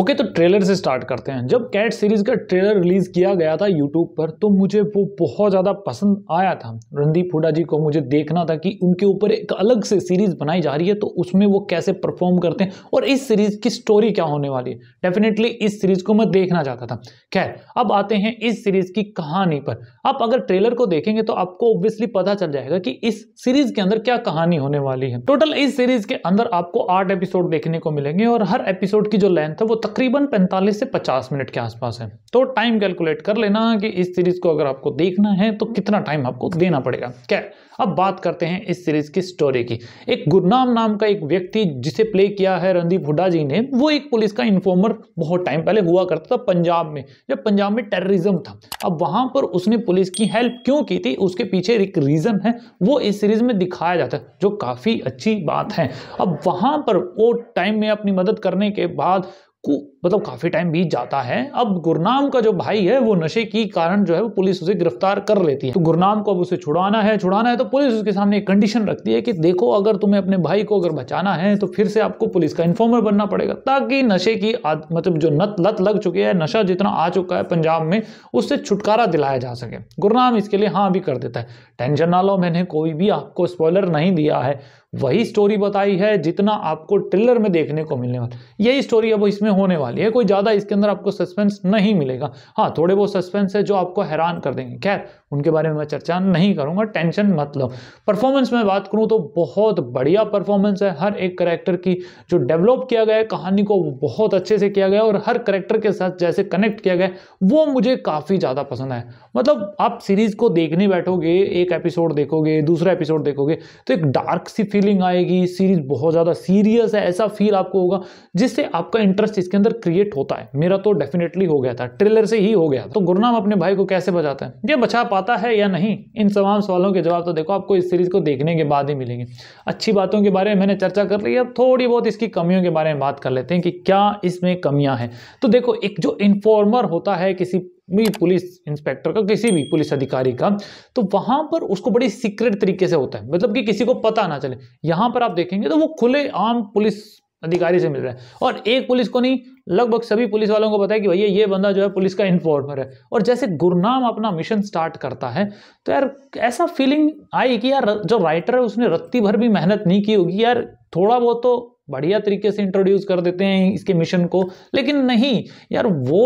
okay okay, तो trailer से start करते हैं जब कैट सीरीज का ट्रेलर रिलीज किया गया था यूट्यूब पर तो मुझे वो बहुत ज़्यादा पसंद आया था रणदीप हुडा जी को मुझे देखना था कि उनके ऊपर एक अलग से सीरीज बनाई जा रही है तो उसमें वो कैसे परफॉर्म करते हैं और इस सीरीज की स्टोरी क्या होने वाली है डेफिनेटली इस सीरीज को मैं देखना चाहता था खैर अब आते हैं इस सीरीज की कहानी पर आप अगर ट्रेलर को देखेंगे तो आपको ऑब्वियसली पता चल जाएगा कि इस सीरीज के अंदर क्या कहानी होने वाली है टोटल इस सीरीज के अंदर आपको आठ एपिसोड देखने को मिलेंगे और हर एपिसोड की जो लेंथ है वो तकरीबन 45 से 50 मिनट के आसपास है तो टाइम कैलकुलेट कर लेना कि इस सीरीज़ को अगर आपको देखना है तो कितना टाइम आपको देना पड़ेगा क्या अब बात करते हैं इस सीरीज़ की स्टोरी की एक गुरनाम नाम का एक व्यक्ति जिसे प्ले किया है रणदीप हुड्डा जी ने वो एक पुलिस का इन्फॉर्मर बहुत टाइम पहले हुआ करता था पंजाब में जब पंजाब में टेररिज्म था अब वहाँ पर उसने पुलिस की हेल्प क्यों की थी उसके पीछे एक रीज़न है वो इस सीरीज़ में दिखाया जाता है जो काफ़ी अच्छी बात है अब वहाँ पर वो टाइम में अपनी मदद करने के बाद मतलब काफ़ी टाइम बीत जाता है अब गुरनाम का जो भाई है वो नशे की कारण जो है वो पुलिस उसे गिरफ्तार कर लेती है तो गुरनाम को अब उसे छुड़ाना है छुड़ाना है तो पुलिस उसके सामने एक कंडीशन रखती है कि देखो अगर तुम्हें अपने भाई को अगर बचाना है तो फिर से आपको पुलिस का इन्फॉर्मर बनना पड़ेगा ताकि नशे की आद, मतलब जो नत लत लग चुकी है नशा जितना आ चुका है पंजाब में उससे छुटकारा दिलाया जा सके गुरनाम इसके लिए हाँ भी कर देता है टेंशन ना लो मैंने कोई भी आपको स्पॉयलर नहीं दिया है वही स्टोरी बताई है जितना आपको ट्रिलर में देखने को मिलने वाला यही स्टोरी अब इसमें चीज़ें होने वाली है कोई ज़्यादा इसके अंदर आपको सस्पेंस नहीं मिलेगा हाँ थोड़े बहुत सस्पेंस है जो आपको हैरान कर देंगे खैर उनके बारे में मैं चर्चा नहीं करूँगा टेंशन मत लो परफॉर्मेंस में बात करूँ तो बहुत बढ़िया परफॉर्मेंस है हर एक करेक्टर की जो डेवलप किया गया कहानी को बहुत अच्छे से किया गया और हर करेक्टर के साथ जैसे कनेक्ट किया गया वो मुझे काफ़ी ज़्यादा पसंद है मतलब आप सीरीज़ को देखने बैठोगे एक एपिसोड देखोगे दूसरा एपिसोड देखोगे तो एक डार्क सी फीलिंग आएगी सीरीज़ बहुत ज़्यादा सीरियस है ऐसा फील आपको होगा जिससे आपका इंटरेस्ट इसके अंदर क्रिएट होता है मेरा तो डेफिनेटली हो गया था ट्रेलर से ही हो गया था तो गुरुनाम अपने भाई को कैसे बचाता है ये बचा पाता है या नहीं इन तमाम सवालों के जवाब तो देखो आपको इस सीरीज को देखने के बाद ही मिलेंगे अच्छी बातों के बारे में मैंने चर्चा कर ली अब थोड़ी बहुत इसकी कमियों के बारे में बात कर लेते हैं कि क्या इसमें कमियां हैं तो देखो एक जो इन्फॉर्मर होता है किसी भी पुलिस इंस्पेक्टर का किसी भी पुलिस अधिकारी का तो वहां पर उसको बड़ी सीक्रेट तरीके से होता है मतलब कि किसी को पता ना चले यहां पर आप देखेंगे तो वो खुले आम पुलिस अधिकारी से मिल रहा है और एक पुलिस को नहीं लगभग सभी पुलिस वालों को पता है कि भैया ये बंदा जो है पुलिस का इन्फॉर्मर है और जैसे गुरनाम अपना मिशन स्टार्ट करता है तो यार ऐसा फीलिंग आई कि यार जो राइटर है उसने रत्ती भर भी मेहनत नहीं की होगी यार थोड़ा बहुत तो बढ़िया तरीके से इंट्रोड्यूस कर देते हैं इसके मिशन को लेकिन नहीं यार वो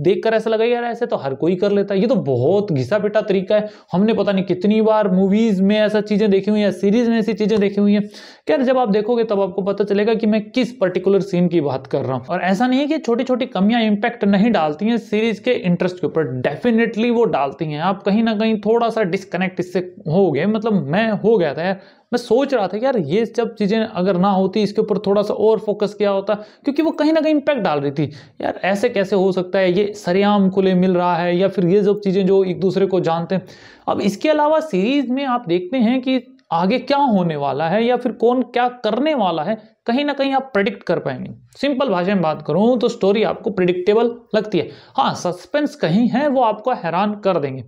देखकर ऐसा लगा यार ऐसे तो हर कोई कर लेता है ये तो बहुत घिसा पिटा तरीका है हमने पता नहीं कितनी बार मूवीज में ऐसा चीज़ें देखी हुई है सीरीज में ऐसी चीज़ें देखी हुई है यार जब आप देखोगे तब आपको पता चलेगा कि मैं किस पर्टिकुलर सीन की बात कर रहा हूँ और ऐसा नहीं है कि छोटी छोटी कमियां इंपैक्ट नहीं डालती हैं सीरीज के इंटरेस्ट के ऊपर डेफिनेटली वो डालती हैं आप कहीं ना कहीं थोड़ा सा डिस्कनेक्ट इससे हो गए मतलब मैं हो गया था यार मैं सोच रहा था यार ये सब चीज़ें अगर ना होती इसके ऊपर थोड़ा सा और फोकस किया होता क्योंकि वो कहीं ना कहीं इम्पैक्ट डाल रही थी यार ऐसे कैसे हो सकता है ये सरेआम खुले मिल रहा है या फिर ये सब चीज़ें जो एक दूसरे को जानते हैं अब इसके अलावा सीरीज़ में आप देखते हैं कि आगे क्या होने वाला है या फिर कौन क्या करने वाला है कहीं ना कहीं आप प्रिडिक्ट कर पाएंगे सिंपल भाषा में बात करूं तो स्टोरी आपको प्रिडिक्टेबल लगती है हाँ सस्पेंस कहीं है वो आपको हैरान कर देंगे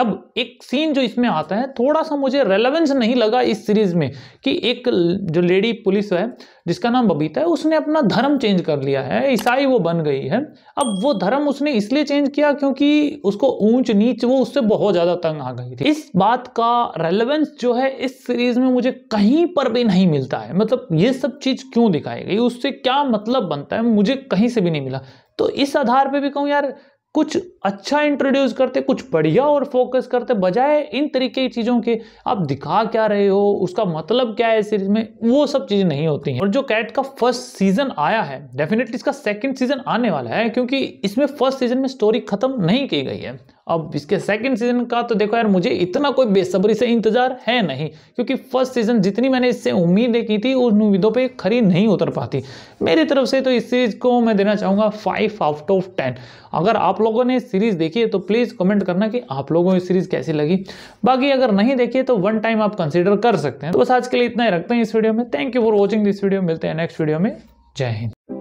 अब एक सीन जो इसमें आता है थोड़ा सा मुझे रेलेवेंस नहीं लगा इस सीरीज में कि एक जो लेडी पुलिस है जिसका नाम बबीता है उसने अपना धर्म चेंज कर लिया है ईसाई वो बन गई है अब वो धर्म उसने इसलिए चेंज किया क्योंकि उसको ऊंच नीच वो उससे बहुत ज़्यादा तंग आ गई थी इस बात का रेलेवेंस जो है इस सीरीज में मुझे कहीं पर भी नहीं मिलता है मतलब ये सब चीज़ चीज़ क्यों दिखाई गई उससे क्या मतलब बनता है मुझे कहीं से भी नहीं मिला तो इस आधार पे भी कहूँ यार कुछ अच्छा इंट्रोड्यूस करते कुछ बढ़िया और फोकस करते बजाय इन तरीके की चीज़ों के आप दिखा क्या रहे हो उसका मतलब क्या है सीरीज में वो सब चीज़ें नहीं होती हैं और जो कैट का फर्स्ट सीजन आया है डेफिनेटली इसका सेकंड सीजन आने वाला है क्योंकि इसमें फर्स्ट सीजन में स्टोरी खत्म नहीं की गई है अब इसके सेकंड सीजन का तो देखो यार मुझे इतना कोई बेसब्री से इंतजार है नहीं क्योंकि फर्स्ट सीजन जितनी मैंने इससे उम्मीदें की थी उन उम्मीदों पे खरी नहीं उतर पाती मेरी तरफ से तो इस सीरीज को मैं देना चाहूँगा फाइव आउट ऑफ टेन अगर आप लोगों ने सीरीज देखी है तो प्लीज़ कमेंट करना कि आप लोगों को सीरीज कैसी लगी बाकी अगर नहीं देखी तो वन टाइम आप कंसिडर कर सकते हैं तो बस आज के लिए इतना ही रखते हैं इस वीडियो में thank you for watching this video मिलते हैं नेक्स्ट वीडियो में जय हिंद